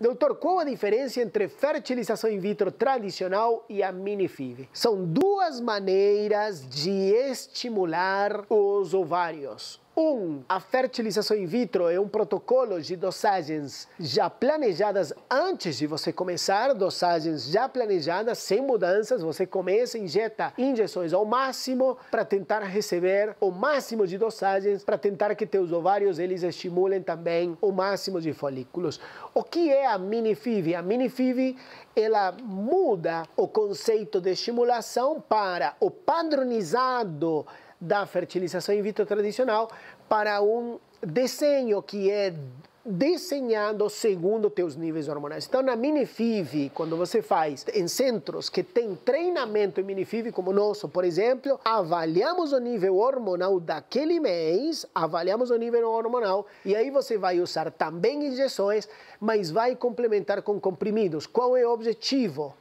Doutor, qual a diferença entre fertilização in vitro tradicional e a mini FIV? São duas maneiras de estimular os ovários. Um, a fertilização in vitro é um protocolo de dosagens já planejadas antes de você começar, dosagens já planejadas, sem mudanças. Você começa, injeta injeções ao máximo para tentar receber o máximo de dosagens, para tentar que teus ovários eles estimulem também o máximo de folículos. O que é a minifiv? A minifiv ela muda o conceito de estimulação para o padronizado da fertilização in vitro tradicional para um desenho que é desenhado segundo teus níveis hormonais. Então, na Minifiv, quando você faz em centros que tem treinamento em Minifiv, como o nosso, por exemplo, avaliamos o nível hormonal daquele mês, avaliamos o nível hormonal, e aí você vai usar também injeções, mas vai complementar com comprimidos. Qual é o objetivo?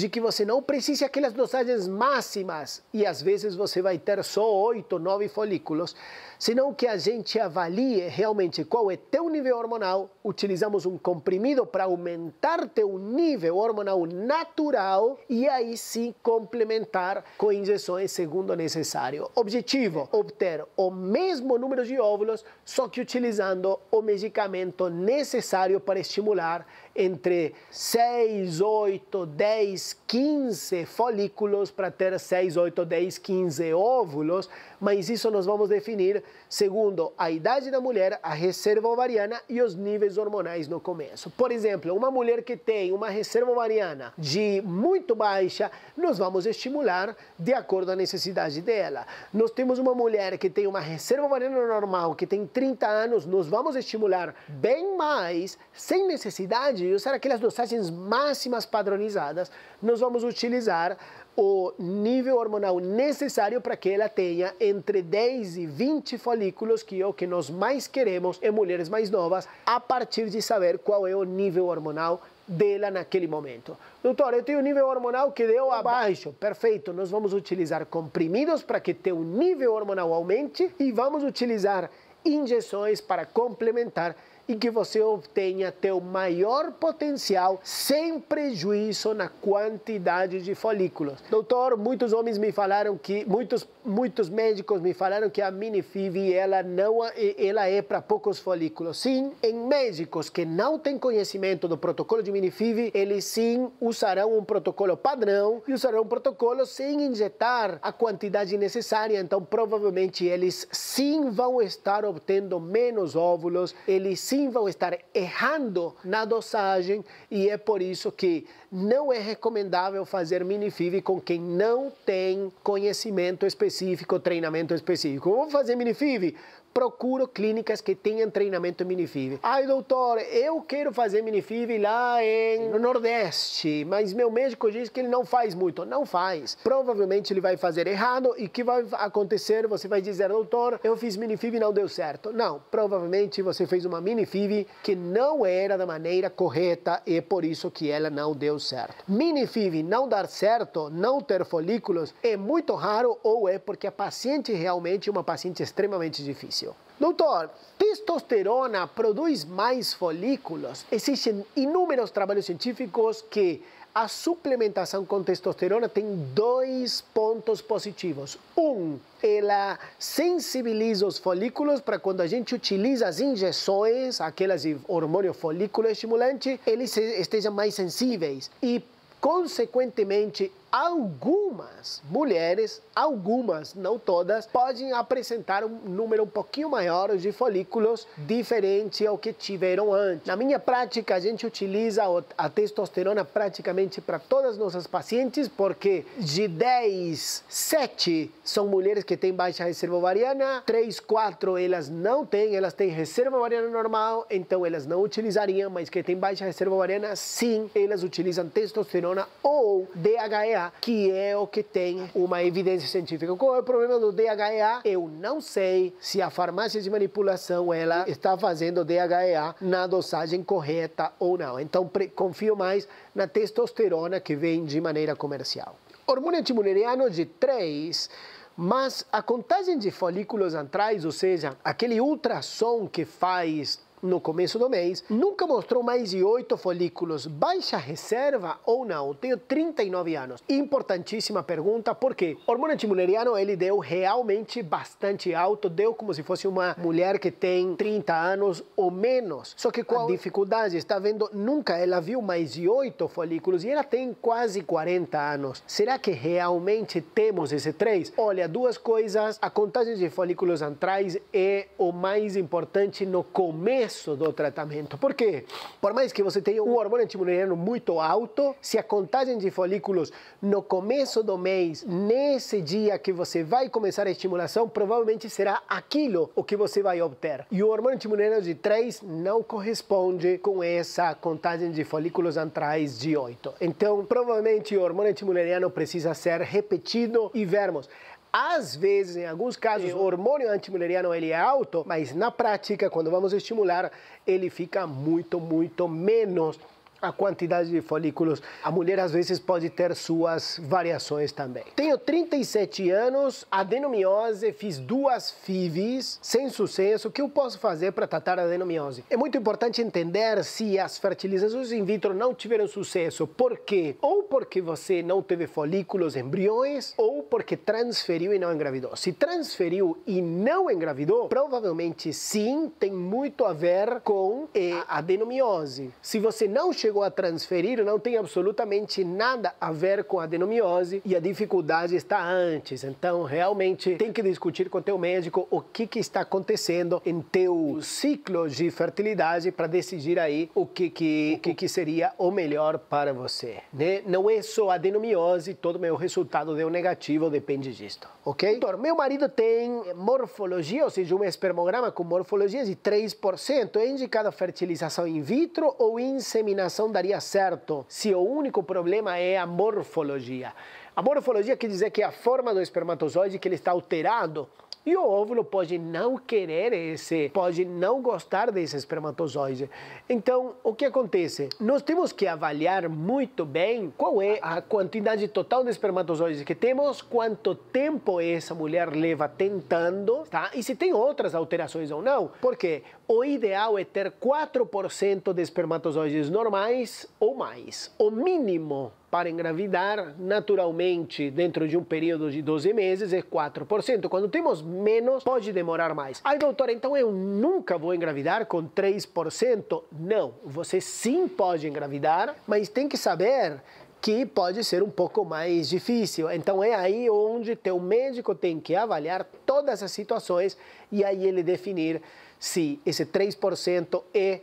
de que você não precise aquelas dosagens máximas e às vezes você vai ter só oito, nove folículos, senão que a gente avalie realmente qual é teu nível hormonal, utilizamos um comprimido para aumentar teu nível hormonal natural e aí sim complementar com injeções segundo necessário. Objetivo: obter o mesmo número de óvulos, só que utilizando o medicamento necessário para estimular entre 6, 8, 10, 15 folículos para ter 6, 8, 10, 15 óvulos, mas isso nós vamos definir segundo a idade da mulher, a reserva ovariana e os níveis hormonais no começo. Por exemplo, uma mulher que tem uma reserva ovariana de muito baixa, nós vamos estimular de acordo à necessidade dela. Nós temos uma mulher que tem uma reserva ovariana normal, que tem 30 anos, nós vamos estimular bem mais, sem necessidade será usar aquelas dosagens máximas padronizadas, nós vamos utilizar o nível hormonal necessário para que ela tenha entre 10 e 20 folículos, que é o que nós mais queremos em mulheres mais novas, a partir de saber qual é o nível hormonal dela naquele momento. Doutor, eu tenho um nível hormonal que deu abaixo. Perfeito, nós vamos utilizar comprimidos para que teu nível hormonal aumente e vamos utilizar injeções para complementar e que você obtenha teu maior potencial sem prejuízo na quantidade de folículos. Doutor, muitos homens me falaram que muitos muitos médicos me falaram que a minifive ela não ela é para poucos folículos. Sim, em médicos que não têm conhecimento do protocolo de minifive, eles sim usarão um protocolo padrão e usarão um protocolo sem injetar a quantidade necessária, então provavelmente eles sim vão estar obtendo menos óvulos, eles sim vão estar errando na dosagem e é por isso que não é recomendável fazer minifib com quem não tem conhecimento específico, treinamento específico. Vamos fazer minifib? procuro clínicas que tenham treinamento Minifib. Ai, doutor, eu quero fazer Minifib lá em... no Nordeste, mas meu médico diz que ele não faz muito. Não faz. Provavelmente ele vai fazer errado e o que vai acontecer? Você vai dizer, doutor, eu fiz Minifib e não deu certo. Não, provavelmente você fez uma mini Minifib que não era da maneira correta e por isso que ela não deu certo. Mini FIV não dar certo, não ter folículos, é muito raro ou é porque a paciente realmente é uma paciente extremamente difícil. Doutor, testosterona produz mais folículos? Existem inúmeros trabalhos científicos que a suplementação com testosterona tem dois pontos positivos. Um, ela sensibiliza os folículos para quando a gente utiliza as injeções, aquelas de hormônio folículo estimulante, eles estejam mais sensíveis e, consequentemente, algumas mulheres, algumas, não todas, podem apresentar um número um pouquinho maior de folículos diferente ao que tiveram antes. Na minha prática, a gente utiliza a testosterona praticamente para todas as nossas pacientes, porque de 10, 7 são mulheres que têm baixa reserva ovariana, 3, 4 elas não têm, elas têm reserva ovariana normal, então elas não utilizariam, mas que têm baixa reserva ovariana, sim, elas utilizam testosterona ou DHEA que é o que tem uma evidência científica. Qual é o problema do DHEA? Eu não sei se a farmácia de manipulação ela está fazendo DHEA na dosagem correta ou não. Então confio mais na testosterona que vem de maneira comercial. Hormônio antimuleriano de 3 mas a contagem de folículos antrais, ou seja, aquele ultrassom que faz no começo do mês, nunca mostrou mais de oito folículos. Baixa reserva ou não? Tenho 39 anos. Importantíssima pergunta, porque o hormônio antimuleriano ele deu realmente bastante alto, deu como se fosse uma mulher que tem 30 anos ou menos. Só que com a dificuldade, está vendo, nunca ela viu mais de oito folículos e ela tem quase 40 anos. Será que realmente temos esse 3? Olha, duas coisas. A contagem de folículos antrais é o mais importante no começo começo do tratamento. Porque, por mais que você tenha um hormônio antimuliano muito alto, se a contagem de folículos no começo do mês, nesse dia que você vai começar a estimulação, provavelmente será aquilo o que você vai obter. E o hormônio antimuliano de 3 não corresponde com essa contagem de folículos antrais de 8. Então, provavelmente o hormônio antimuleriano precisa ser repetido e vermos às vezes, em alguns casos, Eu... o hormônio antimuleriano ele é alto, mas na prática, quando vamos estimular, ele fica muito, muito menos a quantidade de folículos. A mulher às vezes pode ter suas variações também. Tenho 37 anos, adenomiose, fiz duas FIVs sem sucesso. O que eu posso fazer para tratar a adenomiose? É muito importante entender se as fertilizações in vitro não tiveram sucesso. Por quê? Ou porque você não teve folículos, embriões, ou porque transferiu e não engravidou. Se transferiu e não engravidou, provavelmente sim, tem muito a ver com a adenomiose. Se você não chegou chegou a transferir não tem absolutamente nada a ver com a adenomiose e a dificuldade está antes. Então, realmente, tem que discutir com teu médico o que, que está acontecendo em teu ciclo de fertilidade para decidir aí o que, que, o que, que seria o melhor para você. Né? Não é só adenomiose, todo meu resultado deu negativo, depende disto, ok? Doutor, meu marido tem morfologia, ou seja, um espermograma com morfologia de 3%. É indicada fertilização in vitro ou inseminação daria certo se o único problema é a morfologia. A morfologia quer dizer que é a forma do espermatozoide que ele está alterado e o óvulo pode não querer esse, pode não gostar desse espermatozoide. Então, o que acontece? Nós temos que avaliar muito bem qual é a quantidade total de espermatozoides que temos, quanto tempo essa mulher leva tentando, tá? E se tem outras alterações ou não. Por quê? o ideal é ter 4% de espermatozoides normais ou mais. O mínimo para engravidar naturalmente dentro de um período de 12 meses é 4%. Quando temos menos, pode demorar mais. Aí, doutora, então eu nunca vou engravidar com 3%? Não, você sim pode engravidar, mas tem que saber que pode ser um pouco mais difícil. Então é aí onde teu médico tem que avaliar todas as situações e aí ele definir se esse 3% é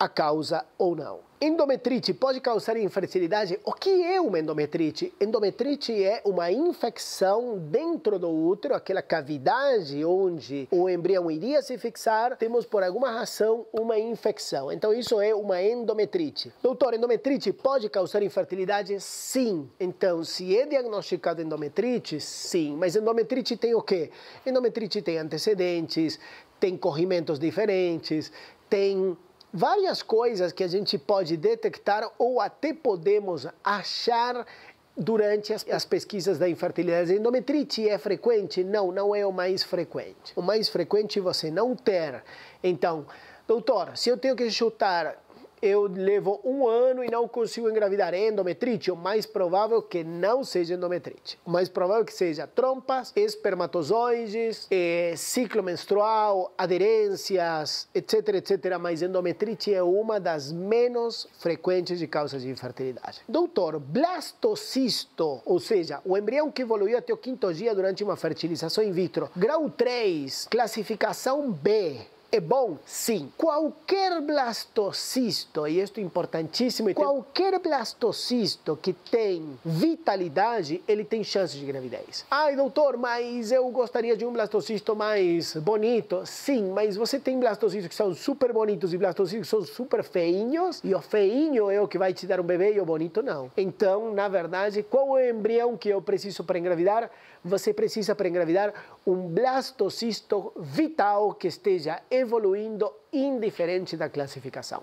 a causa ou não. Endometrite pode causar infertilidade? O que é uma endometrite? Endometrite é uma infecção dentro do útero, aquela cavidade onde o embrião iria se fixar, temos por alguma razão uma infecção. Então isso é uma endometrite. Doutor, endometrite pode causar infertilidade? Sim. Então, se é diagnosticado endometrite, sim. Mas endometrite tem o quê? Endometrite tem antecedentes, tem corrimentos diferentes, tem várias coisas que a gente pode detectar ou até podemos achar durante as, as, pesquisas da infertilidade. A endometrite é frequente? Não, não é o mais frequente. O mais frequente você não ter. Então, doutor, se eu tenho que chutar eu levo um ano e não consigo engravidar. endometrite? O mais provável que não seja endometrite. O mais provável que seja trompas, espermatozoides, é, ciclo menstrual, aderências, etc, etc. Mas endometrite é uma das menos frequentes de causas de infertilidade. Doutor, blastocisto, ou seja, o embrião que evoluiu até o quinto dia durante uma fertilização in vitro. Grau 3, classificação B é bom? Sim. Qualquer blastocisto, e isto é importantíssimo, qualquer blastocisto que tem vitalidade, ele tem chances de gravidez. Ai, doutor, mas eu gostaria de um blastocisto mais bonito. Sim, mas você tem blastocistos que são super bonitos e blastocistos que são super feinhos, e o feinho é o que vai te dar um bebê e o bonito não. Então, na verdade, qual é o embrião que eu preciso para engravidar? você precisa para engravidar um blastocisto vital que esteja evoluindo indiferente da classificação.